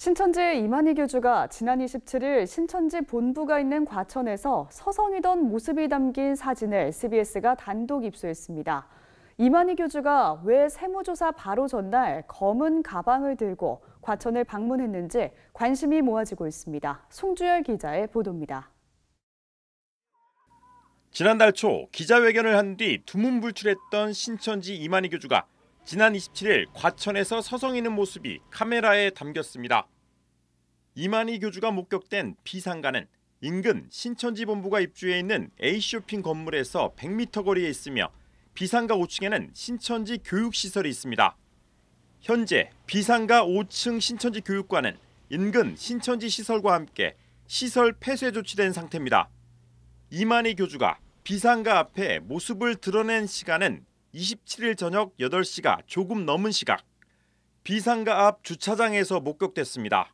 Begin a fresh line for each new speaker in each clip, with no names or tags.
신천지 의 이만희 교주가 지난 27일 신천지 본부가 있는 과천에서 서성이던 모습이 담긴 사진을 SBS가 단독 입수했습니다. 이만희 교주가 왜 세무조사 바로 전날 검은 가방을 들고 과천을 방문했는지 관심이 모아지고 있습니다. 송주열 기자의 보도입니다.
지난달 초 기자회견을 한 뒤 두문불출했던 신천지 이만희 교주가 지난 27일 과천에서 서성이는 모습이 카메라에 담겼습니다. 이만희 교주가 목격된 피상가는 인근 신천지 본부가 입주해 있는 A쇼핑 건물에서 100m 거리에 있으며 비상가 5층에는 신천지 교육시설이 있습니다. 현재 비상가 5층 신천지 교육관은 인근 신천지 시설과 함께 시설 폐쇄 조치된 상태입니다. 이만희 교주가 비상가 앞에 모습을 드러낸 시간은 27일 저녁 8시가 조금 넘은 시각 비상가 앞 주차장에서 목격됐습니다.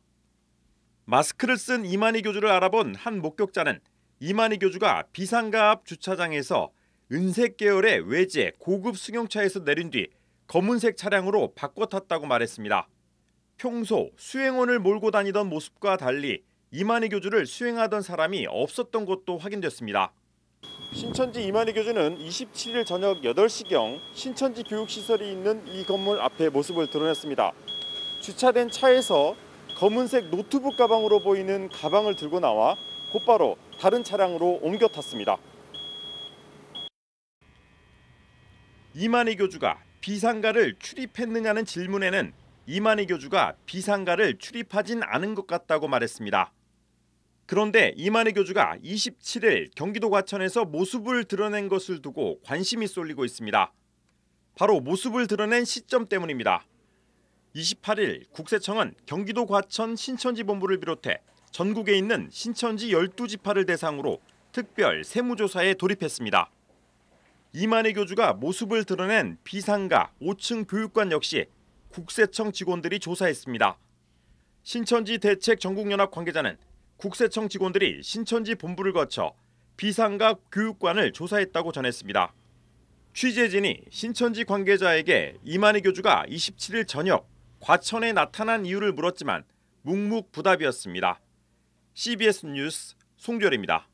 마스크를 쓴 이만희 교주를 알아본 한 목격자는 이만희 교주가 비상가 앞 주차장에서 은색 계열의 외제 고급 승용차에서 내린 뒤 검은색 차량으로 바꿔 탔다고 말했습니다. 평소 수행원을 몰고 다니던 모습과 달리 이만희 교주를 수행하던 사람이 없었던 것도 확인됐습니다. 신천지 이만희 교주는 27일 저녁 8시경 신천지 교육시설이 있는 이 건물 앞에 모습을 드러냈습니다. 주차된 차에서 검은색 노트북 가방으로 보이는 가방을 들고 나와 곧바로 다른 차량으로 옮겨 탔습니다. 이만희 교주가 비상가를 출입했느냐는 질문에는 이만희 교주가 비상가를 출입하진 않은 것 같다고 말했습니다. 그런데 이만희 교주가 27일 경기도 과천에서 모습을 드러낸 것을 두고 관심이 쏠리고 있습니다. 바로 모습을 드러낸 시점 때문입니다. 28일 국세청은 경기도 과천 신천지 본부를 비롯해 전국에 있는 신천지 12지파를 대상으로 특별 세무조사에 돌입했습니다. 이만희 교주가 모습을 드러낸 비상가 5층 교육관 역시 국세청 직원들이 조사했습니다. 신천지 대책 전국연합 관계자는 국세청 직원들이 신천지 본부를 거쳐 비상각 교육관을 조사했다고 전했습니다. 취재진이 신천지 관계자에게 이만희 교주가 27일 저녁 과천에 나타난 이유를 물었지만 묵묵부답이었습니다. CBS 뉴스 송별입니다.